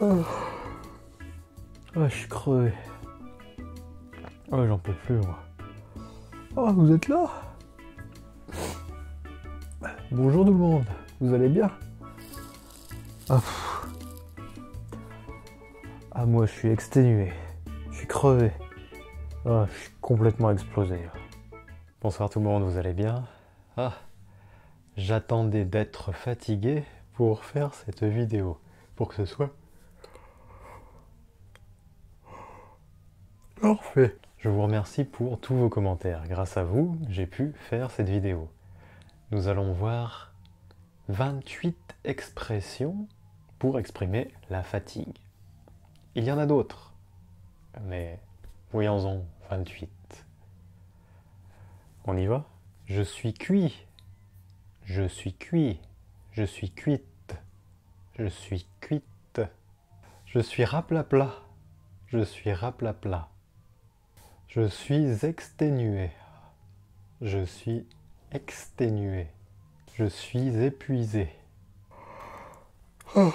Oh. Ah, je suis crevé. Oh, ah, j'en peux plus, moi. Oh, vous êtes là Bonjour tout le monde, vous allez bien ah, ah, moi, je suis exténué. Je suis crevé. Ah, je suis complètement explosé. Bonsoir tout le monde, vous allez bien Ah, j'attendais d'être fatigué pour faire cette vidéo, pour que ce soit Je vous remercie pour tous vos commentaires. Grâce à vous, j'ai pu faire cette vidéo. Nous allons voir 28 expressions pour exprimer la fatigue. Il y en a d'autres, mais voyons-en 28. On y va Je suis cuit. Je suis cuit. Je suis cuite. Je suis cuite. Je suis raplapla. Je suis raplapla. Je suis exténué. Je suis exténué. Je suis épuisé. Ah,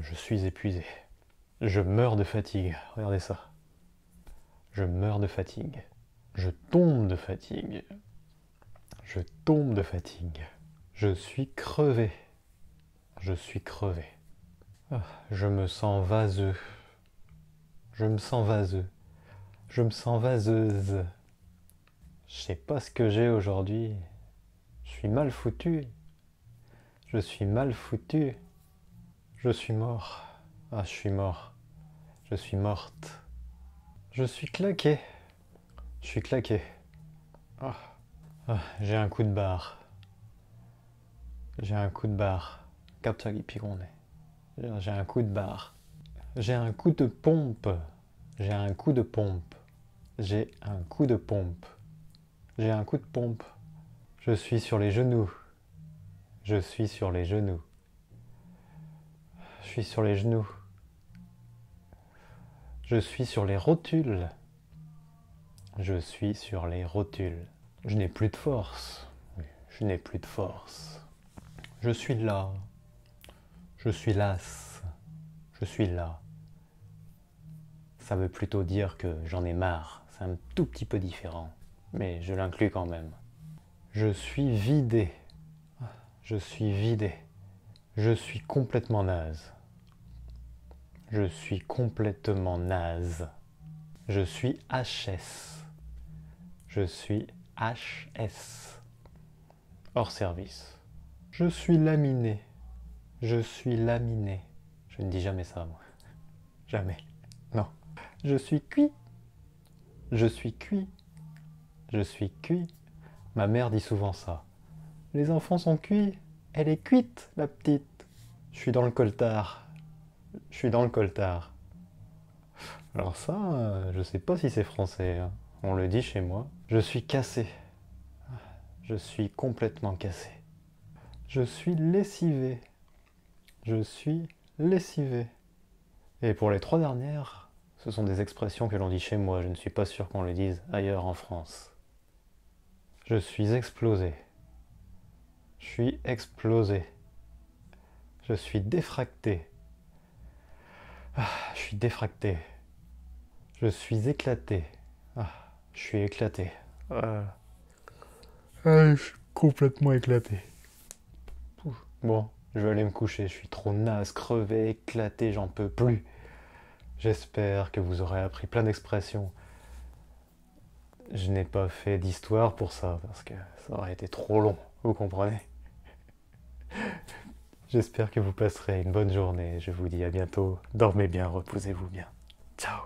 je suis épuisé. Je meurs de fatigue. Regardez ça. Je meurs de fatigue. Je tombe de fatigue. Je tombe de fatigue. Je suis crevé. Je suis crevé. Ah, je me sens vaseux. Je me sens vaseux. Je me sens vaseuse. Je sais pas ce que j'ai aujourd'hui. Je suis mal foutu. Je suis mal foutu. Je suis mort. Ah, je suis mort. Je suis morte. Je suis claqué. Je suis claqué. Ah. Ah, j'ai un coup de barre. J'ai un coup de barre. J'ai un coup de barre. J'ai un coup de pompe. J'ai un coup de pompe. J'ai un coup de pompe. J'ai un coup de pompe. Je suis sur les genoux. Je suis sur les genoux. Je suis sur les genoux. Je suis sur les rotules. Je suis sur les rotules. Je n'ai plus de force. Je n'ai plus de force. Je suis là. Je suis las. Je suis là ça veut plutôt dire que j'en ai marre. C'est un tout petit peu différent, mais je l'inclus quand même. Je suis vidé. Je suis vidé. Je suis complètement naze. Je suis complètement naze. Je suis HS. Je suis HS. Hors service. Je suis laminé. Je suis laminé. Je ne dis jamais ça, moi. Jamais. Je suis cuit. Je suis cuit. Je suis cuit. Ma mère dit souvent ça. Les enfants sont cuits. Elle est cuite, la petite. Je suis dans le coltard. Je suis dans le coltard. Alors ça, euh, je sais pas si c'est français. Hein. On le dit chez moi. Je suis cassé. Je suis complètement cassé. Je suis lessivé. Je suis lessivé. Et pour les trois dernières, ce sont des expressions que l'on dit chez moi, je ne suis pas sûr qu'on le dise ailleurs en France. Je suis explosé. Je suis explosé. Je suis défracté. Ah, je suis défracté. Je suis éclaté. Ah, je suis éclaté. Ah. je suis complètement éclaté. Bon, je vais aller me coucher, je suis trop naze, crevé, éclaté, j'en peux plus. J'espère que vous aurez appris plein d'expressions. Je n'ai pas fait d'histoire pour ça, parce que ça aurait été trop long, vous comprenez J'espère que vous passerez une bonne journée. Je vous dis à bientôt. Dormez bien, reposez-vous bien. Ciao